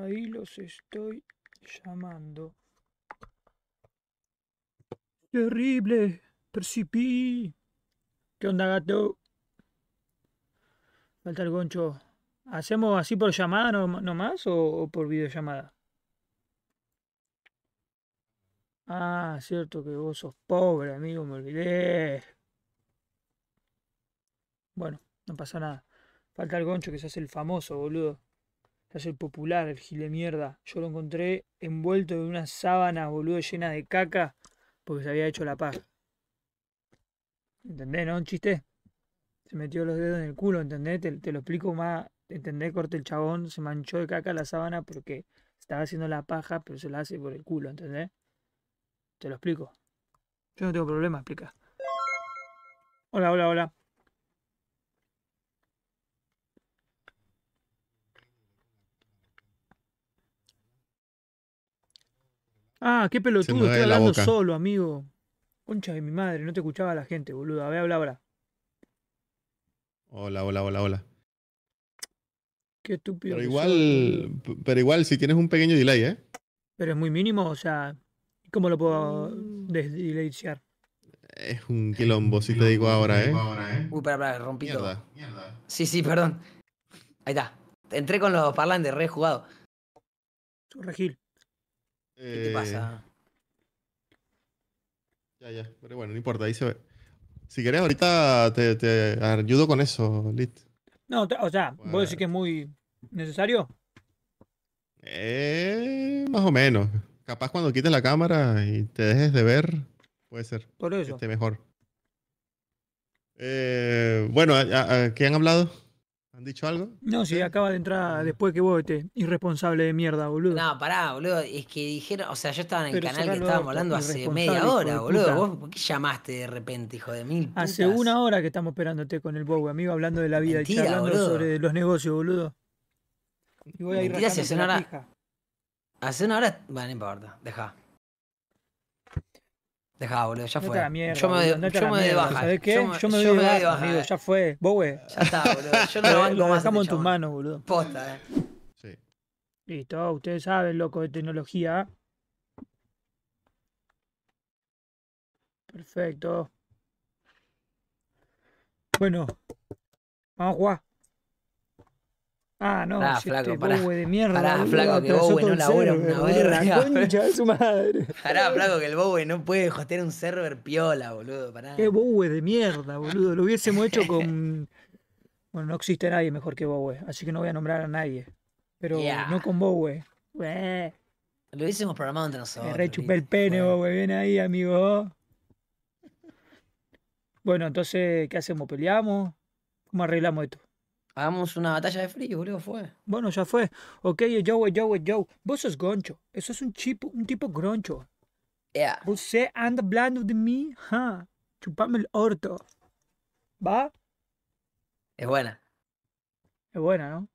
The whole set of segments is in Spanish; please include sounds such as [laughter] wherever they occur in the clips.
Ahí los estoy llamando. Terrible, ¡Percibí! ¿Qué onda, gato? Falta el goncho. ¿Hacemos así por llamada nomás o, o por videollamada? Ah, cierto que vos sos pobre, amigo, me olvidé. Bueno, no pasa nada. Falta el goncho que se hace el famoso, boludo. Es el popular, el gil de mierda. Yo lo encontré envuelto en una sábana, boludo, llena de caca, porque se había hecho la paja. ¿Entendés, no? Un chiste. Se metió los dedos en el culo, ¿entendés? Te, lo explico más. ¿Entendés? Corte el chabón, se manchó de caca la sábana porque estaba haciendo la paja, pero se la hace por el culo, ¿entendés? Te lo explico. Yo no tengo problema, explica. Hola, hola, hola. Ah, qué pelotudo, estoy hablando solo, amigo. Concha de mi madre, no te escuchaba la gente, boludo. A ver, habla habla. Hola, hola, hola, hola. Qué estúpido. Pero igual, pero igual, si tienes un pequeño delay, ¿eh? Pero es muy mínimo, o sea, ¿cómo lo puedo mm. desdelayear? Es un quilombo, si te ¿eh? digo ahora, ¿eh? Uy, para, para, rompí Mierda. Sí, sí, perdón. Ahí está. Entré con los parlantes, re jugado. Regil. ¿Qué te pasa? Eh, ya, ya. Pero bueno, no importa, ahí se ve. Si querés, ahorita te, ayudo con eso, Lit. No, o sea, voy a decir que es muy necesario? Eh, más o menos. Capaz cuando quites la cámara y te dejes de ver, puede ser. Por eso. Que esté mejor. Eh, bueno, ¿a, qué han hablado? ¿Han dicho algo? No, sí, acaba de entrar ah. después que vos estés irresponsable de mierda, boludo. No, pará, boludo. Es que dijeron, o sea, yo estaba en el canal que estábamos hablando hace media hora, boludo. ¿Vos por qué llamaste de repente, hijo de mil? Hace una hora que estamos esperándote con el bobo amigo, hablando de la vida y sobre los negocios, boludo. Y voy a ir Mentira, hace una hora. Hace una hora. Bueno, no importa, deja. Dejá, boludo, ya fue. yo me, debajo de ¿Sabes qué? Yo me, debajo de baja, amigo, eh. ya fue. Vos, wey. Ya está, boludo. Yo [laughs] lo bajamos este en tus manos, boludo. Posta, eh. Sí. Listo, ustedes saben, loco, de tecnología. Perfecto. Bueno, vamos a jugar. Ah, no, pará, flaco, este de mierda. Pará, flaco, que Bowie no labura una verga. su madre. [laughs] Pará, flaco, que el Bowie no puede hostear un server piola, boludo. Pará. Qué Bowie de mierda, boludo. Lo hubiésemos hecho con. [laughs] Bueno, no existe nadie mejor que Bowie, así que no voy a nombrar a nadie. Pero no con Bowie. Lo hubiésemos programado entre nosotros. Me rechupé el pene, bueno. bien ahí, amigo. Bueno, entonces, ¿qué hacemos? ¿Peleamos? ¿Cómo arreglamos esto? Hagamos una batalla de frío, boludo, fue. Bueno, ya fue. Ok, yo, yo, yo. Vos sos goncho. Eso es un, chipo, un tipo groncho. Yeah. Vos anda hablando de mí, huh? chupame el orto. ¿Va? Es buena. Es buena, ¿no?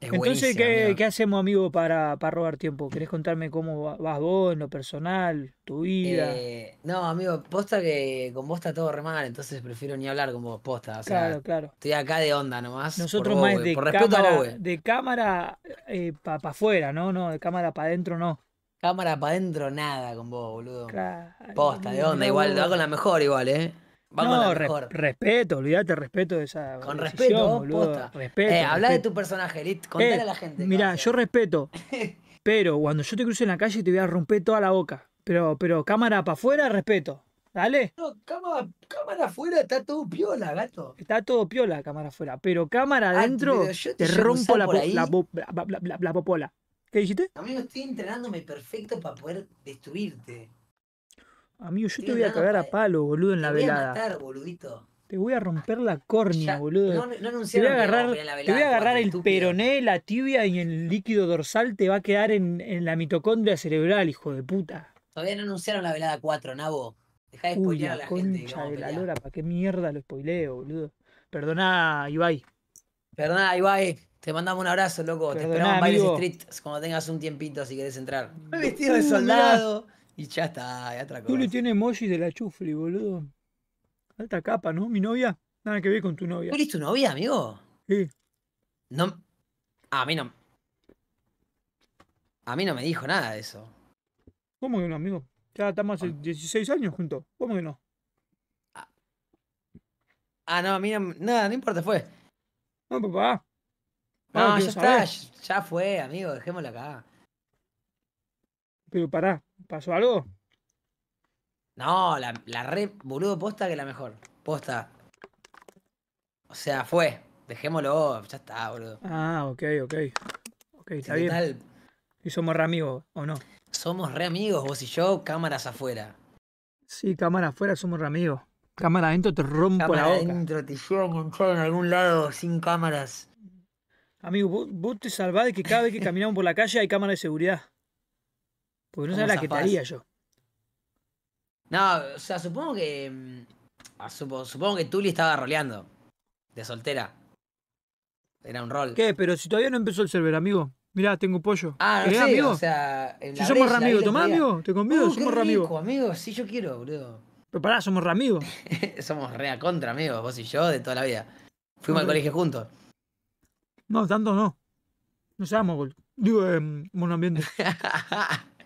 Entonces, ¿qué, hacemos, amigo, para, para, robar tiempo? ¿Querés contarme cómo vas vos en lo personal, tu vida? Eh, no, amigo, posta que con vos está todo re mal, entonces prefiero ni hablar con vos, posta. claro, claro. Estoy acá de onda nomás. Nosotros por más de, cámara, de eh, cámara para afuera, ¿no? No, de cámara para adentro no. Cámara para adentro, nada con vos, boludo. posta, de onda, igual, va con la mejor igual, ¿eh? Vamos no, respeto, olvídate, respeto de esa. Con respeto, respeto, eh, Habla de tu personaje, contale eh, a la gente. Mira, yo respeto, [laughs] pero cuando yo te cruce en la calle te voy a romper toda la boca. Pero, pero cámara para afuera, respeto. ¿Dale? No, cámara, afuera está todo piola, gato. Está todo piola, cámara afuera. Pero cámara ah, adentro, te, rompo la, la, popola. ¿Qué dijiste? estoy entrenándome perfecto para poder destruirte. Amigo, yo te voy a cagar a palo, boludo, en la velada. Te voy a matar, boludito. Te voy a romper la córnea, boludo. No, te voy a agarrar, la te voy a agarrar el peroné, la tibia y el líquido dorsal te va a quedar en, la mitocondria cerebral, hijo de puta. Todavía no anunciaron la velada 4, Nabo. Deja de spoilear a la gente. de la lora, ¿para qué mierda lo spoileo, boludo? Perdona, Ibai. Perdona, Ibai. Te mandamos un abrazo, loco. te esperamos en Bailes Street cuando tengas un tiempito si querés entrar. Me vestido de soldado. Y ya está, y otra cosa. Tú le tienes emojis de la chufli, boludo. Alta capa, ¿no? Mi novia. Nada que ver con tu novia. ¿Eres tu novia, amigo? Sí. No. A mí no. A mí no me dijo nada de eso. ¿Cómo que no, amigo? Ya estamos hace 16 años juntos. ¿Cómo que no? Ah. ah, no, a mí no. Nada, no importa, fue. No, papá. No, ya está, ya fue, amigo, dejémoslo acá. Pero pará, ¿pasó algo? No, la, la re, boludo, posta que la mejor. Posta. O sea, fue. Dejémoslo, ya está, boludo. Ah, ok, ok. Ok, está bien. y somos re amigos, ¿o no? Somos re amigos, vos y yo, cámaras afuera. Sí, cámaras afuera, somos re amigos. Cámara adentro te rompo la boca. adentro te llevo en algún lado sin cámaras. Amigo, vos, te salvás que cada vez que [laughs] caminamos por la calle hay cámara de seguridad. Porque no sabía la que te haría yo. No, o sea, supongo que. Mm, ah, supongo, que Tuli estaba roleando. De soltera. Era un rol. ¿Qué? Pero si todavía no empezó el server, amigo. Mirá, tengo pollo. Ah, no ¿Eh, amigo? o sea... somos ramigos, tomá, amigo. Te convido, uh, somos amigos. amigo, sí yo quiero, boludo. Pero pará, somos amigos. [laughs] somos rea contra, amigo. vos y yo, de toda la vida. Fuimos al colegio juntos. No, tanto no. No seamos, boludo. Digo, eh, em, un ambiente. [laughs]